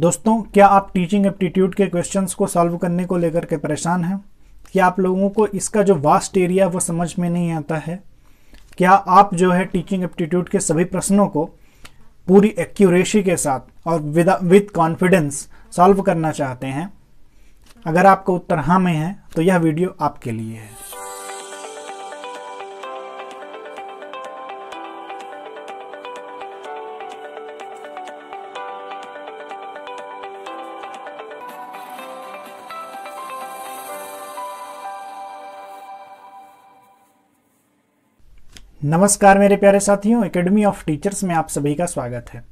दोस्तों क्या आप टीचिंग एप्टीट्यूड के क्वेश्चंस को सॉल्व करने को लेकर के परेशान हैं क्या आप लोगों को इसका जो वास्ट एरिया वो समझ में नहीं आता है क्या आप जो है टीचिंग एप्टीट्यूड के सभी प्रश्नों को पूरी एक्यूरेसी के साथ और विद विद कॉन्फिडेंस सॉल्व करना चाहते हैं अगर आपका उत्तर हाँ में है तो यह वीडियो आपके लिए है नमस्कार मेरे प्यारे साथियों एकेडमी ऑफ टीचर्स में आप सभी का स्वागत है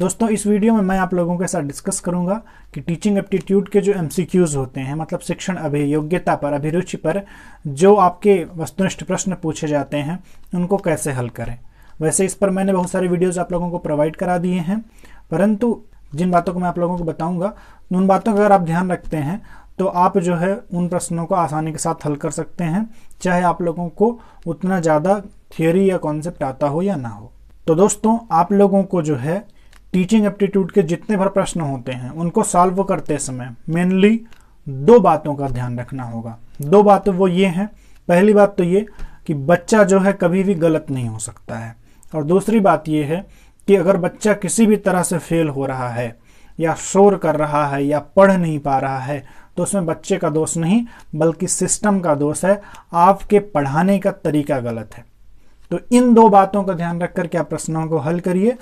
दोस्तों इस वीडियो में मैं आप लोगों के साथ डिस्कस करूंगा कि टीचिंग एप्टीट्यूड के जो एमसीक्यूज़ होते हैं मतलब शिक्षण अभियोग्यता पर अभिरुचि पर जो आपके वस्तुनिष्ठ प्रश्न पूछे जाते हैं उनको कैसे हल करें वैसे इस पर मैंने बहुत सारे वीडियोज़ आप लोगों को प्रोवाइड करा दिए हैं परंतु जिन बातों को मैं आप लोगों को बताऊंगा उन बातों का अगर आप ध्यान रखते हैं तो आप जो है उन प्रश्नों को आसानी के साथ हल कर सकते हैं चाहे आप लोगों को उतना ज़्यादा थियोरी या कॉन्सेप्ट आता हो या ना हो तो दोस्तों आप लोगों को जो है टीचिंग एप्टीट्यूड के जितने भर प्रश्न होते हैं उनको सॉल्व करते समय मेनली दो बातों का ध्यान रखना होगा दो बात वो ये हैं पहली बात तो ये कि बच्चा जो है कभी भी गलत नहीं हो सकता है और दूसरी बात ये है कि अगर बच्चा किसी भी तरह से फेल हो रहा है या शोर कर रहा है या पढ़ नहीं पा रहा है तो उसमें बच्चे का दोष नहीं बल्कि सिस्टम का दोष है आपके पढ़ाने का तरीका गलत है तो इन दो बातों का ध्यान रखकर के आप प्रश्नों को हल करिए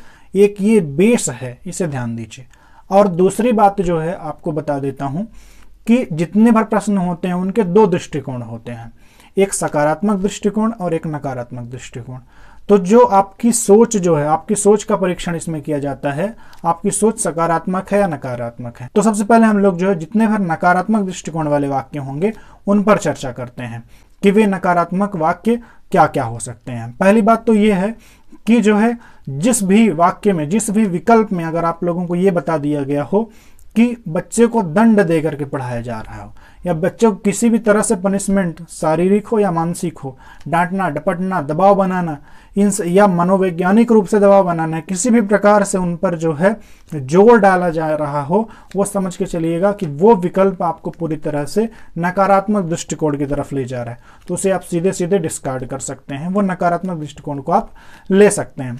एक ये बेस है इसे ध्यान दीजिए और दूसरी बात जो है आपको बता देता हूँ कि जितने भर प्रश्न होते हैं उनके दो दृष्टिकोण होते हैं एक सकारात्मक दृष्टिकोण और एक नकारात्मक दृष्टिकोण तो जो आपकी सोच जो है आपकी सोच का परीक्षण इसमें किया जाता है आपकी सोच सकारात्मक है या नकारात्मक है तो सबसे पहले हम लोग जो है जितने भर नकारात्मक दृष्टिकोण वाले वाक्य होंगे उन पर चर्चा करते हैं कि वे नकारात्मक वाक्य क्या क्या हो सकते हैं पहली बात तो ये है कि जो है जिस भी वाक्य में जिस भी विकल्प में अगर आप लोगों को ये बता दिया गया हो कि बच्चे को दंड दे करके पढ़ाया जा रहा हो या बच्चे को किसी भी तरह से पनिशमेंट शारीरिक हो या मानसिक हो डांटना डपटना दबाव बनाना इन या मनोवैज्ञानिक रूप से दबाव बनाना किसी भी प्रकार से उन पर जो है जोर डाला जा रहा हो वो समझ के चलिएगा कि वो विकल्प आपको पूरी तरह से नकारात्मक दृष्टिकोण की तरफ ले जा रहा है तो उसे आप सीधे सीधे डिस्कार्ड कर सकते हैं वो नकारात्मक दृष्टिकोण को आप ले सकते हैं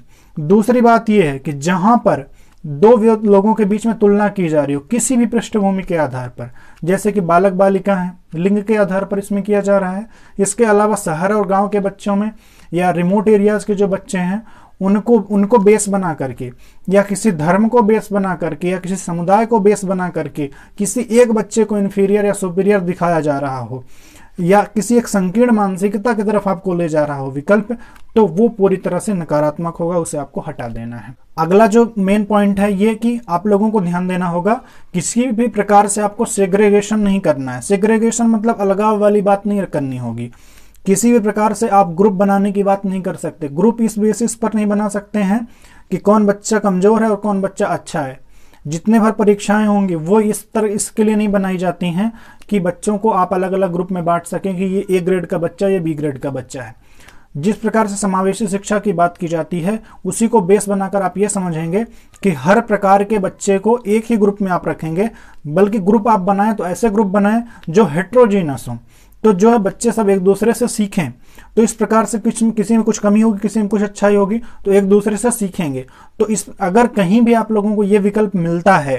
दूसरी बात यह है कि जहाँ पर दो लोगों के बीच में तुलना की जा रही हो किसी भी पृष्ठभूमि के आधार पर जैसे कि बालक बालिका हैं लिंग के आधार पर इसमें किया जा रहा है इसके अलावा शहर और गांव के बच्चों में या रिमोट एरियाज़ के जो बच्चे हैं उनको उनको बेस बना करके या किसी धर्म को बेस बना करके या किसी समुदाय को बेस बना करके किसी एक बच्चे को इन्फीरियर या सुपीरियर दिखाया जा रहा हो या किसी एक संकीर्ण मानसिकता की तरफ आपको ले जा रहा हो विकल्प तो वो पूरी तरह से नकारात्मक होगा उसे आपको हटा देना है अगला जो मेन पॉइंट है ये कि आप लोगों को ध्यान देना होगा किसी भी प्रकार से आपको सेग्रेगेशन नहीं करना है सेग्रेगेशन मतलब अलगाव वाली बात नहीं करनी होगी किसी भी प्रकार से आप ग्रुप बनाने की बात नहीं कर सकते ग्रुप इस बेसिस पर नहीं बना सकते हैं कि कौन बच्चा कमज़ोर है और कौन बच्चा अच्छा है जितने भर परीक्षाएं होंगी वो इस तरह इसके लिए नहीं बनाई जाती हैं कि बच्चों को आप अलग अलग ग्रुप में बांट सकें कि ये ए ग्रेड का बच्चा या बी ग्रेड का बच्चा है जिस प्रकार से समावेशी शिक्षा की बात की जाती है उसी को बेस बनाकर आप ये समझेंगे कि हर प्रकार के बच्चे को एक ही ग्रुप में आप रखेंगे बल्कि ग्रुप आप बनाएं तो ऐसे ग्रुप बनाएं जो हेट्रोजीनस हों तो जो है बच्चे सब एक दूसरे से सीखें तो इस प्रकार से कुछ किसी में कुछ कमी होगी किसी में कुछ अच्छाई होगी तो एक दूसरे से सीखेंगे तो इस अगर कहीं भी आप लोगों को ये विकल्प मिलता है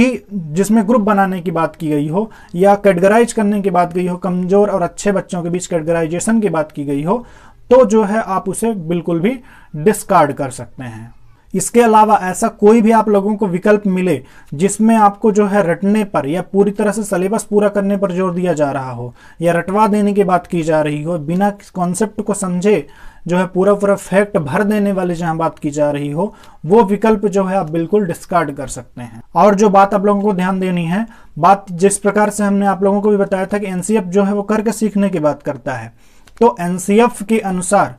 कि जिसमें ग्रुप बनाने की बात की गई हो या कैटगराइज करने की बात गई हो कमज़ोर और अच्छे बच्चों के बीच कैटगराइजेशन की बात की गई हो तो जो है आप उसे बिल्कुल भी डिस्कार्ड कर सकते हैं इसके अलावा ऐसा कोई भी आप लोगों को विकल्प मिले जिसमें आपको जो है रटने पर या पूरी तरह से सिलेबस पूरा करने पर जोर दिया जा रहा हो या रटवा देने की बात की जा रही हो बिना कॉन्सेप्ट को समझे जो है पूरा पूरा फैक्ट भर देने वाले जहां बात की जा रही हो वो विकल्प जो है आप बिल्कुल डिस्कार्ड कर सकते हैं और जो बात आप लोगों को ध्यान देनी है बात जिस प्रकार से हमने आप लोगों को भी बताया था कि एनसीएफ जो है वो करके सीखने की बात करता है तो एनसीएफ के अनुसार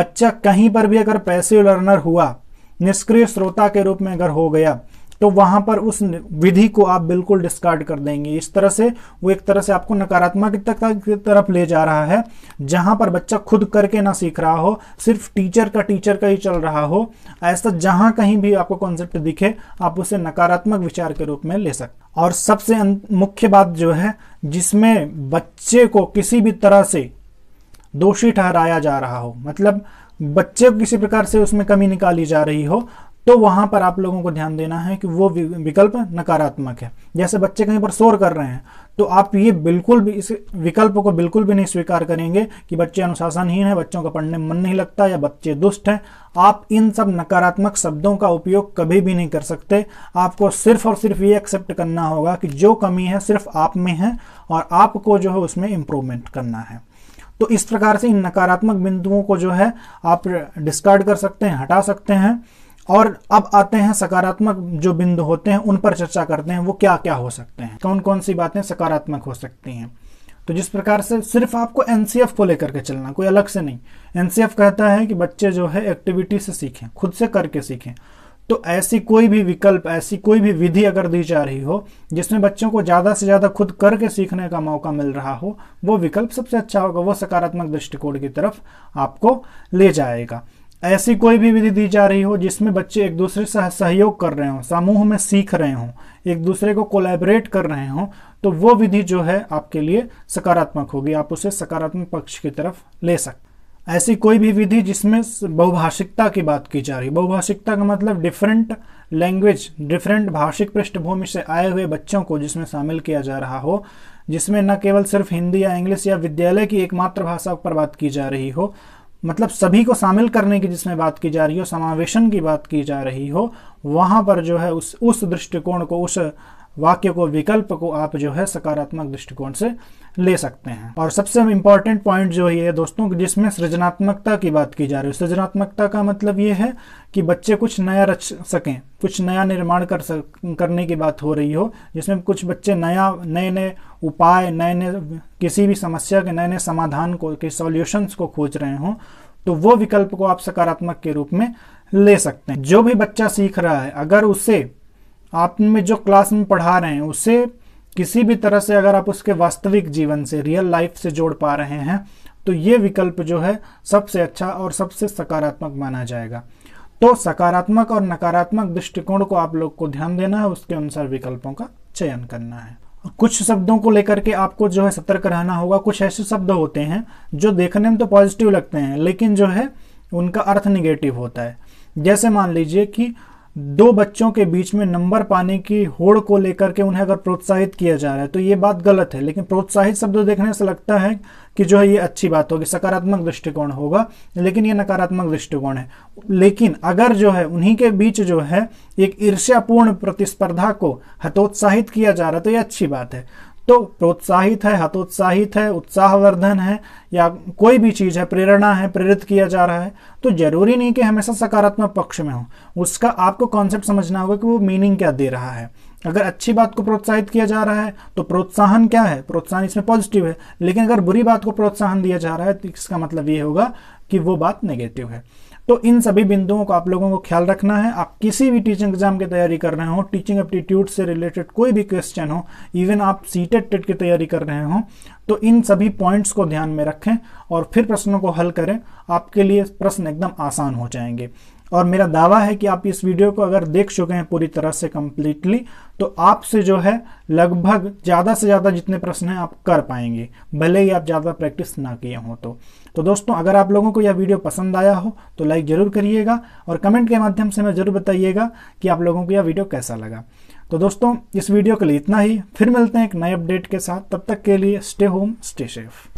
बच्चा कहीं पर भी अगर पैसे लर्नर हुआ निष्क्रिय श्रोता के रूप में अगर हो गया तो वहां पर उस विधि को आप बिल्कुल डिस्कार्ड कर देंगे इस तरह से वो एक तरह से आपको नकारात्मकता की तरफ ले जा रहा है जहां पर बच्चा खुद करके ना सीख रहा हो सिर्फ टीचर का टीचर का ही चल रहा हो ऐसा जहां कहीं भी आपको कॉन्सेप्ट दिखे आप उसे नकारात्मक विचार के रूप में ले सकते और सबसे मुख्य बात जो है जिसमें बच्चे को किसी भी तरह से दोषी ठहराया जा रहा हो मतलब बच्चे को किसी प्रकार से उसमें कमी निकाली जा रही हो तो वहां पर आप लोगों को ध्यान देना है कि वो विकल्प नकारात्मक है जैसे बच्चे कहीं पर शोर कर रहे हैं तो आप ये बिल्कुल भी इस विकल्प को बिल्कुल भी नहीं स्वीकार करेंगे कि बच्चे अनुशासनहीन है बच्चों का पढ़ने में मन नहीं लगता या बच्चे दुष्ट हैं आप इन सब नकारात्मक शब्दों का उपयोग कभी भी नहीं कर सकते आपको सिर्फ और सिर्फ ये एक्सेप्ट करना होगा कि जो कमी है सिर्फ आप में है और आपको जो है उसमें इम्प्रूवमेंट करना है तो इस प्रकार से इन नकारात्मक बिंदुओं को जो है आप डिस्कार्ड कर सकते हैं हटा सकते हैं और अब आते हैं सकारात्मक जो बिंदु होते हैं उन पर चर्चा करते हैं वो क्या क्या हो सकते हैं कौन कौन सी बातें सकारात्मक हो सकती हैं तो जिस प्रकार से सिर्फ आपको एन को लेकर के चलना कोई अलग से नहीं एन कहता है कि बच्चे जो है एक्टिविटी से सीखें खुद से करके सीखें तो ऐसी कोई भी विकल्प ऐसी कोई भी विधि अगर दी जा रही हो जिसमें बच्चों को ज़्यादा से ज़्यादा खुद करके सीखने का मौका मिल रहा हो वो विकल्प सबसे अच्छा होगा वो सकारात्मक दृष्टिकोण की तरफ आपको ले जाएगा ऐसी कोई भी विधि दी जा रही हो जिसमें बच्चे एक दूसरे से सहयोग कर रहे हों समूह में सीख रहे हों एक दूसरे को कोलैबोरेट कर रहे हों तो वो विधि जो है आपके लिए सकारात्मक होगी आप उसे सकारात्मक पक्ष की तरफ ले सकते ऐसी कोई भी विधि जिसमें बहुभाषिकता की बात की जा रही है बहुभाषिकता का मतलब डिफरेंट लैंग्वेज डिफरेंट भाषिक पृष्ठभूमि से आए हुए बच्चों को जिसमें शामिल किया जा रहा हो जिसमें न केवल सिर्फ हिंदी या इंग्लिश या विद्यालय की एकमात्र भाषा पर बात की जा रही हो मतलब सभी को शामिल करने की जिसमें बात की जा रही हो समावेशन की बात की जा रही हो वहाँ पर जो है उस उस दृष्टिकोण को उस वाक्य को विकल्प को आप जो है सकारात्मक दृष्टिकोण से ले सकते हैं और सबसे इम्पॉर्टेंट पॉइंट जो है दोस्तों जिसमें सृजनात्मकता की बात की जा रही है सृजनात्मकता का मतलब ये है कि बच्चे कुछ नया रच सकें कुछ नया निर्माण कर सक करने की बात हो रही हो जिसमें कुछ बच्चे नया नए नए उपाय नए नए किसी भी समस्या के नए नए समाधान को के सॉल्यूशंस को खोज रहे हों तो वो विकल्प को आप सकारात्मक के रूप में ले सकते हैं जो भी बच्चा सीख रहा है अगर उसे आप में जो क्लास में पढ़ा रहे हैं उसे किसी भी तरह से अगर आप उसके वास्तविक जीवन से रियल लाइफ से जोड़ पा रहे हैं तो ये विकल्प जो है सबसे अच्छा और सबसे सकारात्मक माना जाएगा तो सकारात्मक और नकारात्मक दृष्टिकोण को आप लोग को ध्यान देना है उसके अनुसार विकल्पों का चयन करना है कुछ शब्दों को लेकर के आपको जो है सतर्क रहना होगा कुछ ऐसे शब्द होते हैं जो देखने में तो पॉजिटिव लगते हैं लेकिन जो है उनका अर्थ निगेटिव होता है जैसे मान लीजिए कि दो बच्चों के बीच में नंबर पाने की होड़ को लेकर के उन्हें अगर प्रोत्साहित किया जा रहा है तो ये बात गलत है लेकिन प्रोत्साहित शब्द देखने से लगता है कि जो है ये अच्छी बात होगी सकारात्मक दृष्टिकोण होगा लेकिन ये नकारात्मक दृष्टिकोण है लेकिन अगर जो है उन्हीं के बीच जो है एक ईर्ष्यापूर्ण प्रतिस्पर्धा को हतोत्साहित किया जा रहा है तो ये अच्छी बात है तो प्रोत्साहित है हतोत्साहित है उत्साहवर्धन है या कोई भी चीज़ है प्रेरणा है प्रेरित किया जा रहा है तो जरूरी नहीं कि हमेशा सकारात्मक पक्ष में हो उसका आपको कॉन्सेप्ट समझना होगा कि वो मीनिंग क्या दे रहा है अगर अच्छी बात को प्रोत्साहित किया जा रहा है तो प्रोत्साहन क्या है प्रोत्साहन इसमें पॉजिटिव है लेकिन अगर बुरी बात को प्रोत्साहन दिया जा रहा है तो इसका मतलब ये होगा कि वो बात नेगेटिव है तो इन सभी बिंदुओं को आप लोगों को ख्याल रखना है आप किसी भी टीचिंग एग्जाम की तैयारी कर रहे हो टीचिंग एप्टीट्यूड से रिलेटेड कोई भी क्वेश्चन हो इवन आप सी टेट की तैयारी कर रहे हो तो इन सभी पॉइंट्स को ध्यान में रखें और फिर प्रश्नों को हल करें आपके लिए प्रश्न एकदम आसान हो जाएंगे और मेरा दावा है कि आप इस वीडियो को अगर देख चुके हैं पूरी तरह से कम्प्लीटली तो आपसे जो है लगभग ज़्यादा से ज़्यादा जितने प्रश्न हैं आप कर पाएंगे भले ही आप ज़्यादा प्रैक्टिस ना किए हों तो तो दोस्तों अगर आप लोगों को यह वीडियो पसंद आया हो तो लाइक ज़रूर करिएगा और कमेंट के माध्यम से मैं ज़रूर बताइएगा कि आप लोगों को यह वीडियो कैसा लगा तो दोस्तों इस वीडियो के लिए इतना ही फिर मिलते हैं एक नए अपडेट के साथ तब तक के लिए स्टे होम स्टे सेफ़